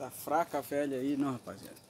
Essa fraca velha aí, não, rapaziada.